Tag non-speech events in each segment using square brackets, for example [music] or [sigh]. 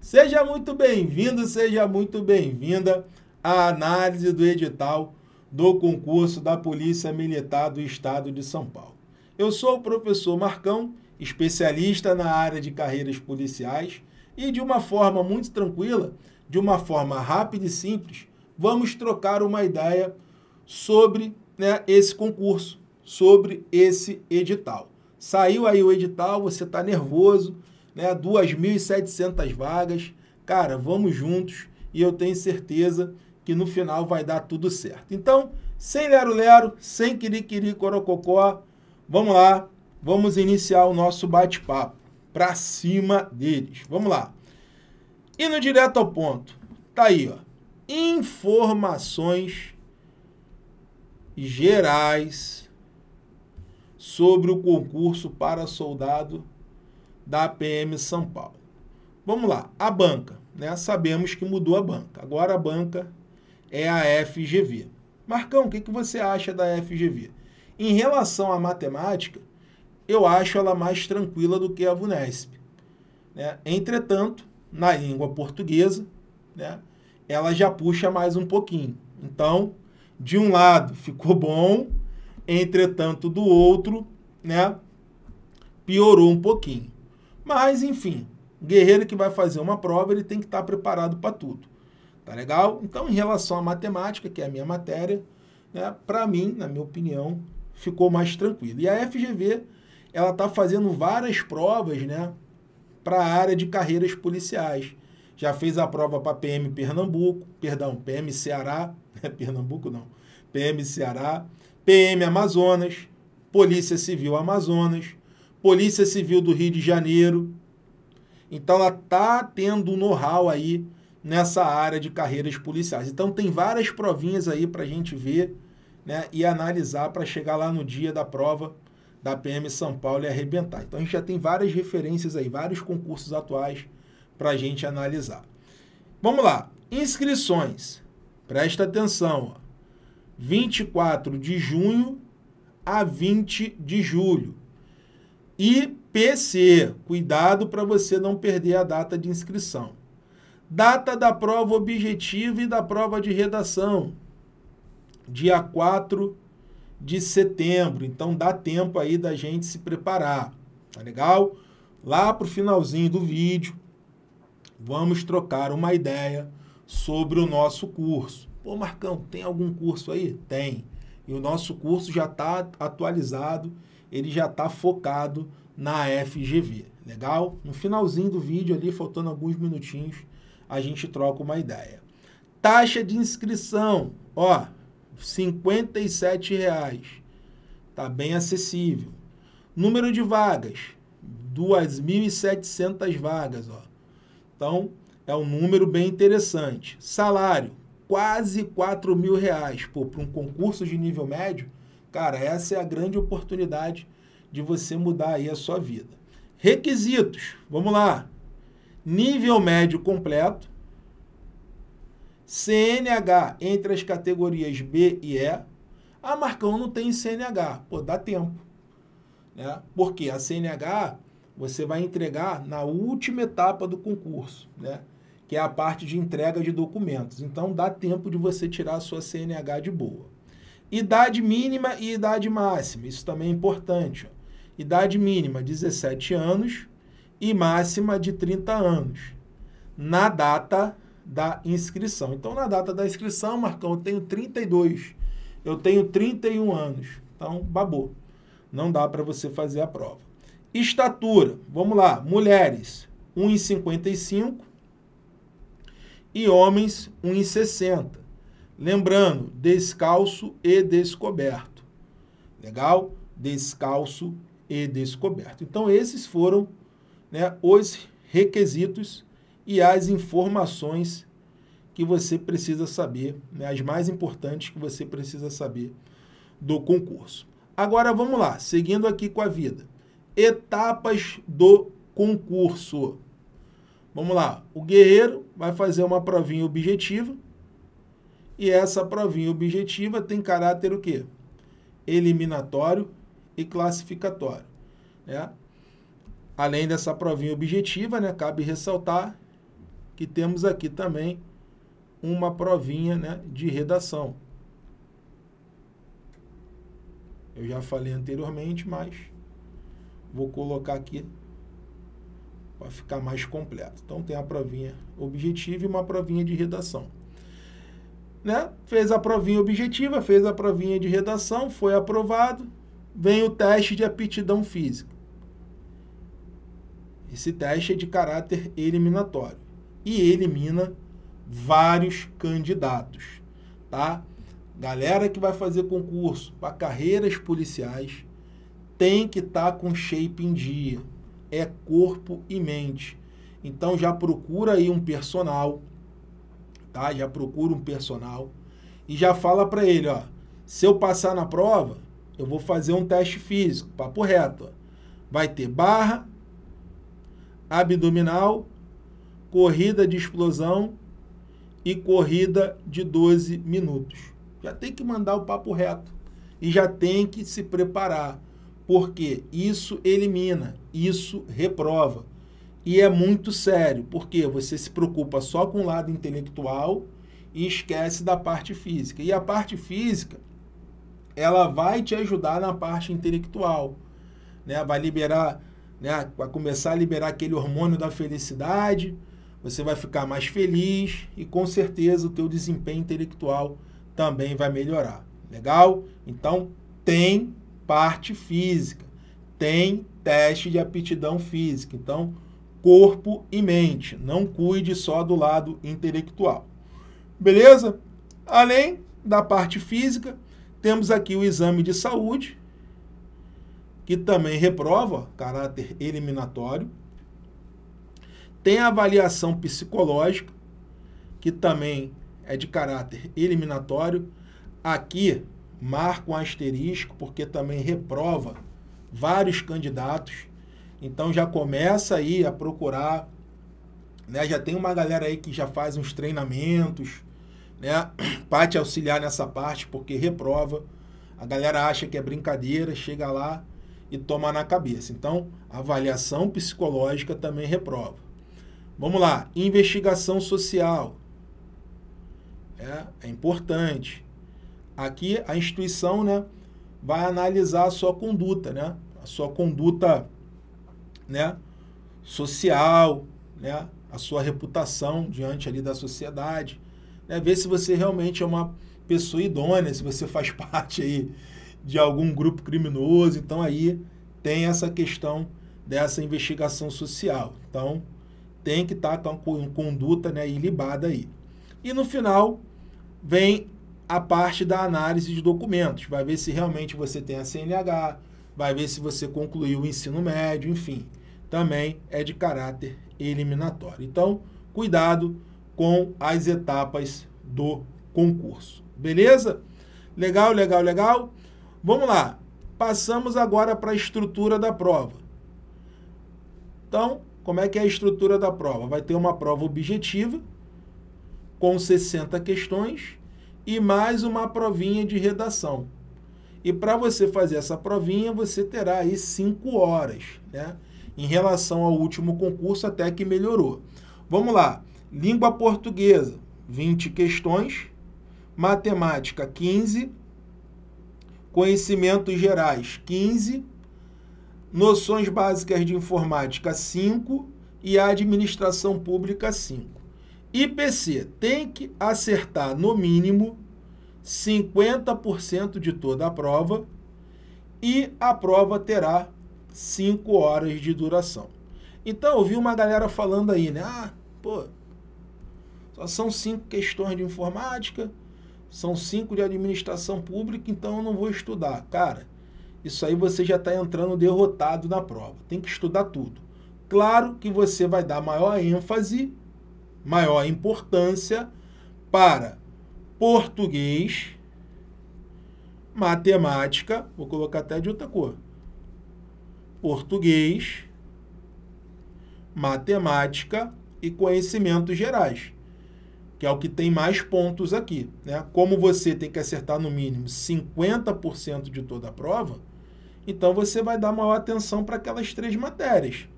Seja muito bem-vindo, seja muito bem-vinda à análise do edital do concurso da Polícia Militar do Estado de São Paulo. Eu sou o professor Marcão, especialista na área de carreiras policiais, e de uma forma muito tranquila, de uma forma rápida e simples, vamos trocar uma ideia sobre né, esse concurso, sobre esse edital. Saiu aí o edital, você está nervoso, né? 2.700 vagas. Cara, vamos juntos e eu tenho certeza que no final vai dar tudo certo. Então, sem lero-lero, sem quiri-quiri, corococó, vamos lá, vamos iniciar o nosso bate-papo para cima deles. Vamos lá. Indo direto ao ponto. Tá aí, ó. Informações gerais sobre o concurso para soldado da PM São Paulo. Vamos lá, a banca. Né? Sabemos que mudou a banca. Agora a banca é a FGV. Marcão, o que, que você acha da FGV? Em relação à matemática, eu acho ela mais tranquila do que a VUNESP. Né? Entretanto, na língua portuguesa, né? ela já puxa mais um pouquinho. Então, de um lado ficou bom, entretanto, do outro, né? piorou um pouquinho. Mas, enfim, guerreiro que vai fazer uma prova, ele tem que estar preparado para tudo. Tá legal? Então, em relação à matemática, que é a minha matéria, né, para mim, na minha opinião, ficou mais tranquilo. E a FGV, ela está fazendo várias provas né, para a área de carreiras policiais. Já fez a prova para PM Pernambuco, perdão, PM Ceará, [laughs] né, Pernambuco não, PM Ceará, PM Amazonas, Polícia Civil Amazonas, Polícia Civil do Rio de Janeiro. Então ela está tendo um know-how aí nessa área de carreiras policiais. Então tem várias provinhas aí para a gente ver né, e analisar para chegar lá no dia da prova da PM São Paulo e arrebentar. Então a gente já tem várias referências aí, vários concursos atuais para a gente analisar. Vamos lá, inscrições. Presta atenção, ó. 24 de junho a 20 de julho. E PC, cuidado para você não perder a data de inscrição. Data da prova objetiva e da prova de redação, dia 4 de setembro. Então dá tempo aí da gente se preparar, tá legal? Lá pro finalzinho do vídeo, vamos trocar uma ideia sobre o nosso curso. Pô, Marcão, tem algum curso aí? Tem. E o nosso curso já está atualizado ele já está focado na FGV. Legal? No finalzinho do vídeo ali, faltando alguns minutinhos, a gente troca uma ideia. Taxa de inscrição, ó, R$ reais. Tá bem acessível. Número de vagas, 2.700 vagas, ó. Então, é um número bem interessante. Salário, quase 4 reais. Pô, para um concurso de nível médio, Cara, essa é a grande oportunidade de você mudar aí a sua vida. Requisitos, vamos lá. Nível médio completo. CNH entre as categorias B e E. Ah, Marcão, não tem CNH. Pô, dá tempo. Né? Porque a CNH você vai entregar na última etapa do concurso, né? que é a parte de entrega de documentos. Então, dá tempo de você tirar a sua CNH de boa. Idade mínima e idade máxima, isso também é importante. Idade mínima, 17 anos, e máxima de 30 anos, na data da inscrição. Então, na data da inscrição, Marcão, eu tenho 32, eu tenho 31 anos. Então, babou. Não dá para você fazer a prova. Estatura, vamos lá, mulheres 1,55 e homens 1,60. Lembrando, descalço e descoberto. Legal? Descalço e descoberto. Então, esses foram né, os requisitos e as informações que você precisa saber, né, as mais importantes que você precisa saber do concurso. Agora vamos lá, seguindo aqui com a vida. Etapas do concurso. Vamos lá, o guerreiro vai fazer uma provinha objetiva e essa provinha objetiva tem caráter o quê? Eliminatório e classificatório. Né? Além dessa provinha objetiva, né, cabe ressaltar que temos aqui também uma provinha né, de redação. Eu já falei anteriormente, mas vou colocar aqui para ficar mais completo. Então tem a provinha objetiva e uma provinha de redação né? Fez a provinha objetiva, fez a provinha de redação, foi aprovado, vem o teste de aptidão física. Esse teste é de caráter eliminatório e elimina vários candidatos, tá? Galera que vai fazer concurso para carreiras policiais tem que estar tá com shape em dia. É corpo e mente. Então já procura aí um personal, tá? Já procura um personal e já fala para ele, ó, se eu passar na prova, eu vou fazer um teste físico, papo reto. Ó. Vai ter barra, abdominal, corrida de explosão e corrida de 12 minutos. Já tem que mandar o papo reto e já tem que se preparar, porque isso elimina, isso reprova. E é muito sério, porque você se preocupa só com o lado intelectual e esquece da parte física. E a parte física, ela vai te ajudar na parte intelectual, né? Vai liberar, né? Vai começar a liberar aquele hormônio da felicidade. Você vai ficar mais feliz e com certeza o teu desempenho intelectual também vai melhorar. Legal? Então tem parte física, tem teste de aptidão física. Então corpo e mente. Não cuide só do lado intelectual. Beleza? Além da parte física, temos aqui o exame de saúde, que também reprova caráter eliminatório. Tem a avaliação psicológica, que também é de caráter eliminatório. Aqui marco um asterisco, porque também reprova vários candidatos então já começa aí a procurar, né? Já tem uma galera aí que já faz uns treinamentos, né? [clears throat] Para te auxiliar nessa parte, porque reprova. A galera acha que é brincadeira, chega lá e toma na cabeça. Então, avaliação psicológica também reprova. Vamos lá, investigação social. É, é importante. Aqui a instituição, né? vai analisar a sua conduta, né? A sua conduta né, social, né, a sua reputação diante ali da sociedade, né, ver se você realmente é uma pessoa idônea, se você [laughs] faz parte aí de algum grupo criminoso, então aí tem essa questão dessa investigação social. Então, tem que estar tá com conduta né, ilibada aí. E no final, vem a parte da análise de documentos. Vai ver se realmente você tem a CNH, vai ver se você concluiu o ensino médio, enfim também é de caráter eliminatório. Então, cuidado com as etapas do concurso. Beleza? Legal, legal, legal. Vamos lá. Passamos agora para a estrutura da prova. Então, como é que é a estrutura da prova? Vai ter uma prova objetiva com 60 questões e mais uma provinha de redação. E para você fazer essa provinha, você terá aí 5 horas, né? em relação ao último concurso, até que melhorou. Vamos lá. Língua portuguesa, 20 questões. Matemática, 15. Conhecimentos gerais, 15. Noções básicas de informática, 5. E administração pública, 5. IPC tem que acertar no mínimo 50% de toda a prova e a prova terá 5 horas de duração. Então, eu vi uma galera falando aí, né? Ah, pô, só são cinco questões de informática, são cinco de administração pública, então eu não vou estudar. Cara, isso aí você já está entrando derrotado na prova. Tem que estudar tudo. Claro que você vai dar maior ênfase, maior importância para português, matemática, vou colocar até de outra cor, português, matemática e conhecimentos gerais, que é o que tem mais pontos aqui. Né? Como você tem que acertar no mínimo 50% de toda a prova, então você vai dar maior atenção para aquelas três matérias.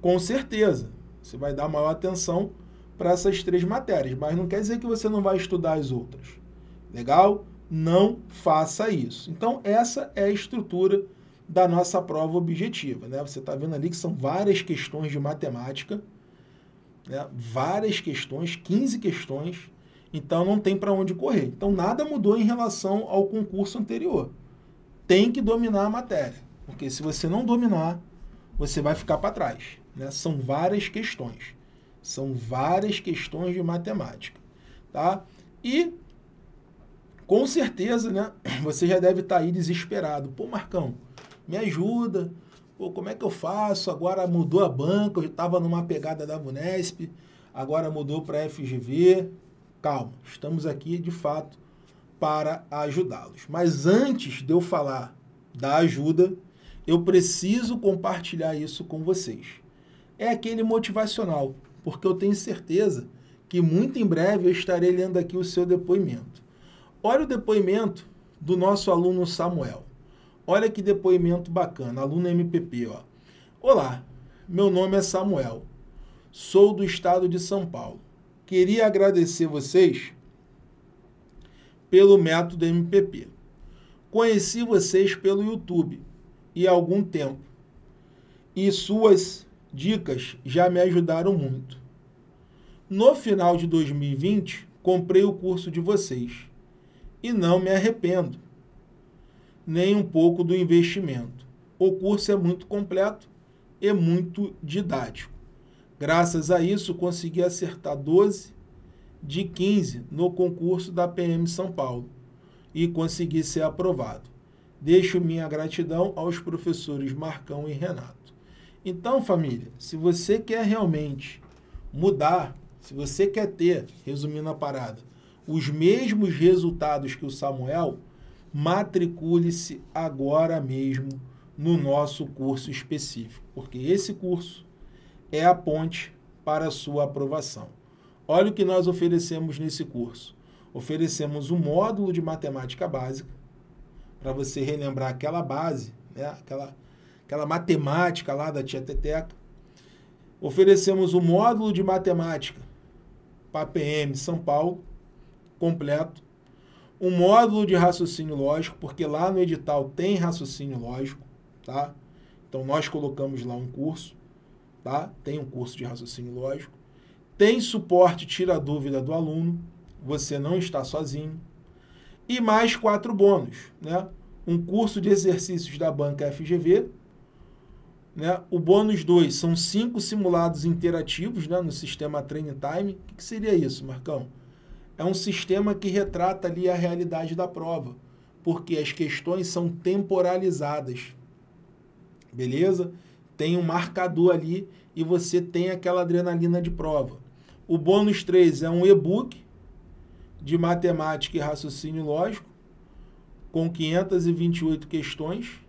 Com certeza, você vai dar maior atenção para essas três matérias, mas não quer dizer que você não vai estudar as outras. Legal? Não faça isso. Então, essa é a estrutura da nossa prova objetiva. Né? Você está vendo ali que são várias questões de matemática, né? várias questões, 15 questões, então não tem para onde correr. Então nada mudou em relação ao concurso anterior. Tem que dominar a matéria, porque se você não dominar, você vai ficar para trás. Né? São várias questões. São várias questões de matemática. Tá? E com certeza, né, você já deve estar tá aí desesperado. Pô, Marcão, me ajuda. Pô, como é que eu faço? Agora mudou a banca, eu estava numa pegada da Munesp, agora mudou para a FGV. Calma, estamos aqui de fato para ajudá-los. Mas antes de eu falar da ajuda, eu preciso compartilhar isso com vocês. É aquele motivacional, porque eu tenho certeza que muito em breve eu estarei lendo aqui o seu depoimento. Olha o depoimento do nosso aluno Samuel. Olha que depoimento bacana, aluno MPP, ó. Olá, meu nome é Samuel, sou do estado de São Paulo. Queria agradecer vocês pelo método MPP. Conheci vocês pelo YouTube e há algum tempo, e suas dicas já me ajudaram muito. No final de 2020, comprei o curso de vocês e não me arrependo nem um pouco do investimento. O curso é muito completo e muito didático. Graças a isso, consegui acertar 12 de 15 no concurso da PM São Paulo e consegui ser aprovado. Deixo minha gratidão aos professores Marcão e Renato. Então, família, se você quer realmente mudar, se você quer ter, resumindo a parada, os mesmos resultados que o Samuel, matricule-se agora mesmo no nosso curso específico, porque esse curso é a ponte para a sua aprovação. Olha o que nós oferecemos nesse curso. Oferecemos um módulo de matemática básica, para você relembrar aquela base, né? aquela, aquela matemática lá da Tia Teteca. Oferecemos o um módulo de matemática para a PM São Paulo, completo um módulo de raciocínio lógico, porque lá no edital tem raciocínio lógico, tá? Então nós colocamos lá um curso, tá? Tem um curso de raciocínio lógico. Tem suporte tira a dúvida do aluno, você não está sozinho. E mais quatro bônus, né? Um curso de exercícios da banca FGV, né? O bônus 2 são cinco simulados interativos, né, no sistema Train Time. O que seria isso, Marcão? é um sistema que retrata ali a realidade da prova, porque as questões são temporalizadas. Beleza? Tem um marcador ali e você tem aquela adrenalina de prova. O bônus 3 é um e-book de matemática e raciocínio lógico com 528 questões.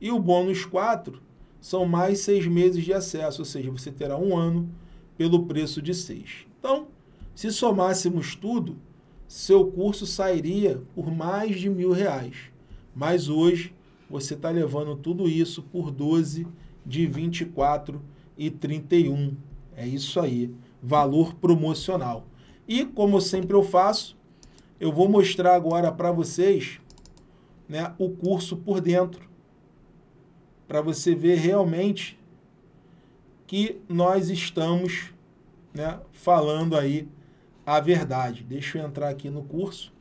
E o bônus 4 são mais seis meses de acesso, ou seja, você terá um ano pelo preço de seis. Então, se somássemos tudo, seu curso sairia por mais de mil reais. Mas hoje você está levando tudo isso por 12 de 24 e 31. É isso aí, valor promocional. E como sempre eu faço, eu vou mostrar agora para vocês né, o curso por dentro, para você ver realmente que nós estamos né, falando aí a verdade. Deixa eu entrar aqui no curso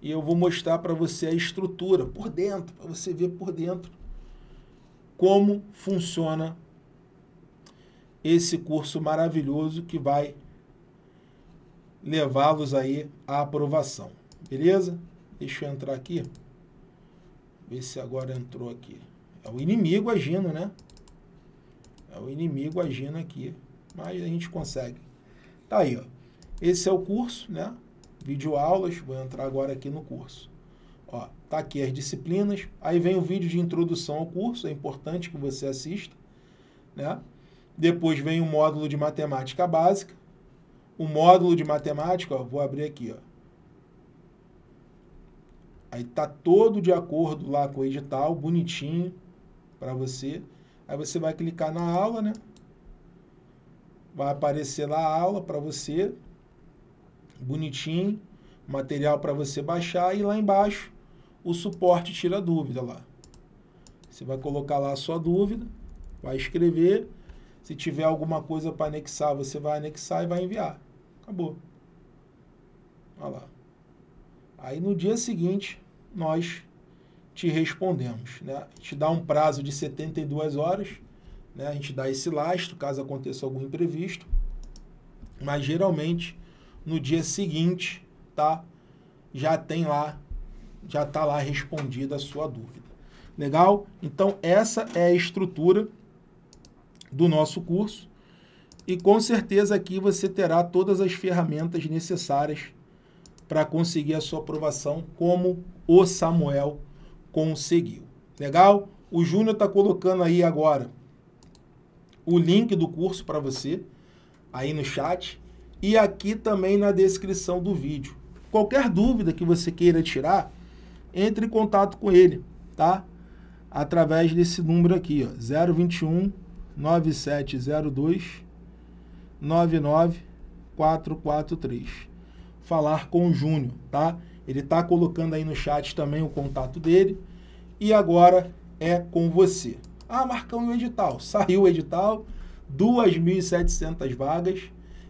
e eu vou mostrar para você a estrutura por dentro, para você ver por dentro como funciona esse curso maravilhoso que vai levá-los aí à aprovação. Beleza? Deixa eu entrar aqui. Ver se agora entrou aqui. É o inimigo agindo, né? É o inimigo agindo aqui. Mas a gente consegue. Tá aí, ó. Esse é o curso, né? Vídeo aulas, vou entrar agora aqui no curso. Ó, tá aqui as disciplinas, aí vem o vídeo de introdução ao curso, é importante que você assista, né? Depois vem o módulo de matemática básica. O módulo de matemática, ó, vou abrir aqui, ó. Aí tá todo de acordo lá com o edital, bonitinho para você. Aí você vai clicar na aula, né? vai aparecer lá a aula para você, bonitinho, material para você baixar e lá embaixo o suporte tira dúvida lá. Você vai colocar lá a sua dúvida, vai escrever, se tiver alguma coisa para anexar, você vai anexar e vai enviar. Acabou. Olha lá. Aí no dia seguinte, nós te respondemos, né? Te dá um prazo de 72 horas né? A gente dá esse lastro caso aconteça algum imprevisto. Mas geralmente no dia seguinte, tá? Já tem lá, já tá lá respondida a sua dúvida. Legal? Então essa é a estrutura do nosso curso e com certeza aqui você terá todas as ferramentas necessárias para conseguir a sua aprovação como o Samuel conseguiu. Legal? O Júnior está colocando aí agora o link do curso para você aí no chat e aqui também na descrição do vídeo. Qualquer dúvida que você queira tirar, entre em contato com ele, tá? Através desse número aqui, ó, 021 9702 99443. Falar com o Júnior, tá? Ele tá colocando aí no chat também o contato dele. E agora é com você. Ah, Marcão, e o edital? Saiu o edital, 2.700 vagas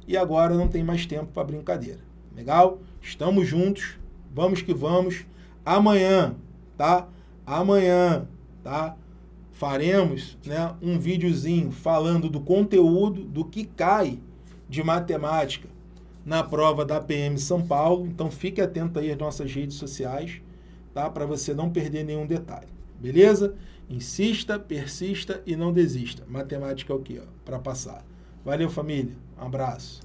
e agora não tem mais tempo para brincadeira. Legal? Estamos juntos, vamos que vamos. Amanhã, tá? Amanhã, tá? Faremos né, um videozinho falando do conteúdo, do que cai de matemática na prova da PM São Paulo. Então fique atento aí às nossas redes sociais, tá? Para você não perder nenhum detalhe. Beleza? Insista, persista e não desista. Matemática é o quê? Para passar. Valeu, família. Um abraço.